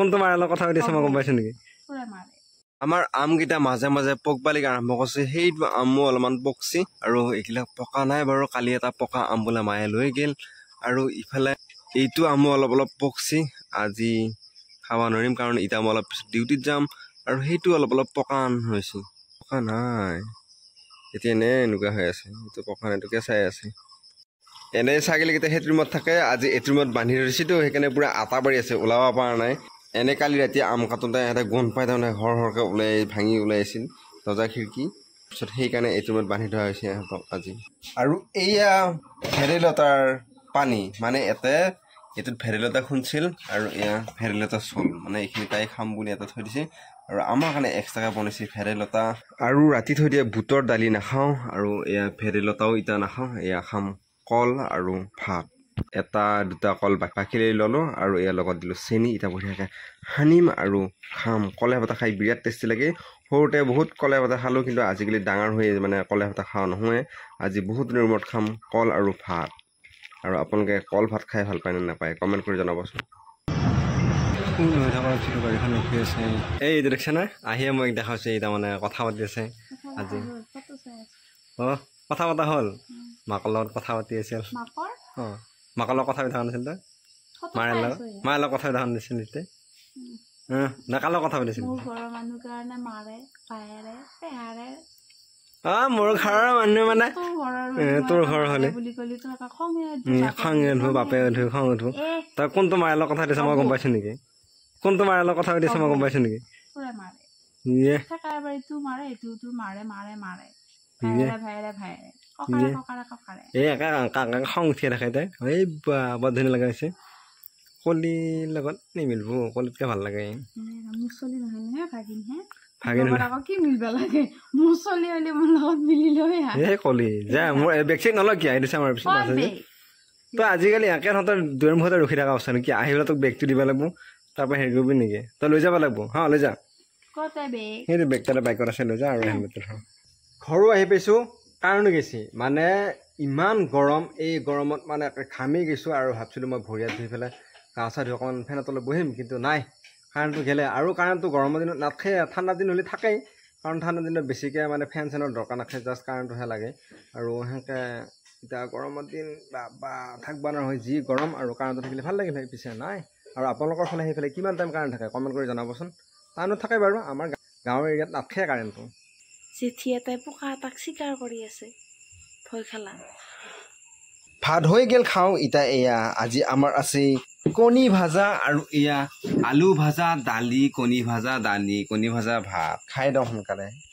কোনটো মাৰালো কথা সুধিছে মই গম পাইছো নেকি আমাৰ আম মাজে মাজে পোক পালিক আৰম্ভ কৰিছে সেই আমো অলপমান পকছি আৰু এইগিলা পকা নাই বাৰু কালি এটা পকা আম বোলে মায়ে লৈ গেল আৰু ইফালে এইটো আমো অলপ অলপ পকছি আজি খাব নোৱাৰিম কাৰণ এতিয়া মই অলপ ডিউটিত যাম আৰু সেইটো অলপ অলপ পকা আন হৈছে পকা নাই এতিয়া এনে এনেকুৱা হৈ আছে এইটো পকা এইটোকে চাই আছে এনেই ছাগলীকেইটা সেইটো ট্ৰিমত থাকে আজি এইটো ৰুমত বান্ধি ধৰিছিলোঁ সেইকাৰণে পূৰা আটা পাৰি আছে ওলাব পৰা নাই এনে কালি ৰাতি আম কাটোতে এটা গোন্ধ পাই তাৰমানে সৰ সৰকৈ ওলাই ভাঙি ওলাই আছিল দৰ্জা খিৰিকী তাৰপিছত সেইকাৰণে এইটো ৰুমত বান্ধি থোৱা হৈছে সিহঁতক আজি আৰু এয়া ভেদাইলতাৰ পানী মানে এটা এইটোত ভেদাইলতা খুন্দিছিল আৰু এয়া ভেদাইলতা চল মানে এইখিনি তাই খাম বুলি এটা থৈ দিছে আৰু আমাৰ কাৰণে এক্সট্ৰাকৈ বনাইছে ভেদাইলতা আৰু ৰাতি থৈ দিয়া বুটৰ দালি নাখাওঁ আৰু এয়া ভেদাইলতাও এতিয়া নাখাওঁ এয়া খাম কল আৰু ভাত এটা দুটা অকল বাকীলৈ ল'লোঁ আৰু ইয়াৰ লগত দিলোঁ চেনি এতিয়া বঢ়িয়াকৈ সানিম আৰু খাম কলে হেপাতা খাই বিৰাট টেষ্টি লাগে সৰুতে বহুত কলে হেপাতা খালোঁ কিন্তু আজিকালি ডাঙৰ হৈ মানে কলে হেপাতা খাওঁ নহয় আজি বহুত দিনৰ মূৰত খাম কল আৰু ভাত আৰু আপোনালোকে কল ভাত খাই ভাল পায় নে নাপায় কমেণ্ট কৰি জনাবচোন এই এইটো দেখিছে নে আহিয়ে মই দেখা হৈছে এই তাৰমানে কথা পাতি আছে আজি অঁ কথা পতা হ'ল মাকৰ লগত কথা পাতি আছিল অঁ মাকালৰ কথা পাতি নাছিল তই মাৰ লগত মাৰ লগত কথা পাতি থকা নাছিল তেতিয়া মোৰ ঘৰৰ মানুহ মানে তোৰ ঘৰ হলে খং উঠো বাপে ধু খং উঠো তই কোনটো মাৰ লগত কথা পাতিছ মই গম পাইছো নেকি কোনটো মাৰ লগত কথা পাতিছ মই গম পাইছো নেকি মাৰে মাৰে মাৰে আজিকালি দূৰ মুখতে ৰখি থকা অৱস্থা নেকি আহি পেলাই তোক বেগটো দিব লাগিব তাৰপৰা হেৰি কৰিবি নেকি তই লৈ যাব লাগিব হা লৈ যা সেইটো বেগ তাৰ বাইকত আছে লৈ যা আৰু হেলমেটত হ'ব ঘৰো আহি পাইছোঁ কাৰণে গেছি মানে ইমান গৰম এই গৰমত মানে ঘামি গৈছোঁ আৰু ভাবিছিলোঁ মই ভৰিয়াত ধুই পেলাই গা চা ধুই অকণমান ফেনৰ তলত বহিম কিন্তু নাই কাৰেণ্টটো গেলে আৰু কাৰেণ্টটো গৰমৰ দিনত নাথাকে ঠাণ্ডা দিন হ'লে থাকেই কাৰণ ঠাণ্ডা দিনত বেছিকৈ মানে ফেন চেনৰ দৰকাৰ নাথাকে জাষ্ট কাৰেণ্টটোহে লাগে আৰু সেনেকৈ এতিয়া গৰমৰ দিন বা বা থাকবা নহয় যি গৰম আৰু কাৰেণ্টটো থাকিলে ভাল লাগিলে পিছে নাই আৰু আপোনালোকৰ ফালে সেইফালে কিমান টাইম কাৰেণ্ট থাকে কমেণ্ট কৰি জনাবচোন টাইমত থাকে বাৰু আমাৰ গাঁৱৰ এৰিয়াত নাথাকে কাৰেণ্টটো যেতিয়া তাই পোকা এটাক চিকাৰ কৰি আছে ভয় খেলা ভাত হৈ গেল খাওঁ ইতা এয়া আজি আমাৰ আছে কণী ভাজা আৰু এয়া আলু ভাজা দালি কণী ভাজা দালি কণী ভাজা ভাত খাই দিওঁ সোনকালে